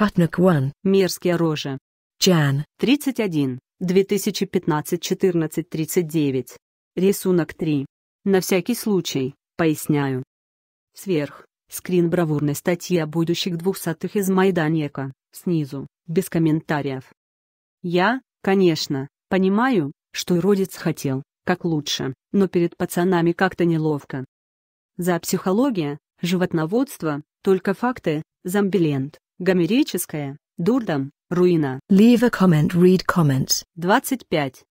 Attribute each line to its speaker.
Speaker 1: Патнак 1.
Speaker 2: Мерзкие рожи. Чан. 31. 2015-14-39. Рисунок 3. На всякий случай, поясняю. Сверх. Скрин бравурной статьи о будущих двухсотых из Майданека. Снизу. Без комментариев. Я, конечно, понимаю, что родец хотел, как лучше, но перед пацанами как-то неловко. За психология, животноводство, только факты, зомбилент.
Speaker 3: Гомерическое. Дурдом. Руина.
Speaker 4: Leave a comment, read comments.
Speaker 3: 25.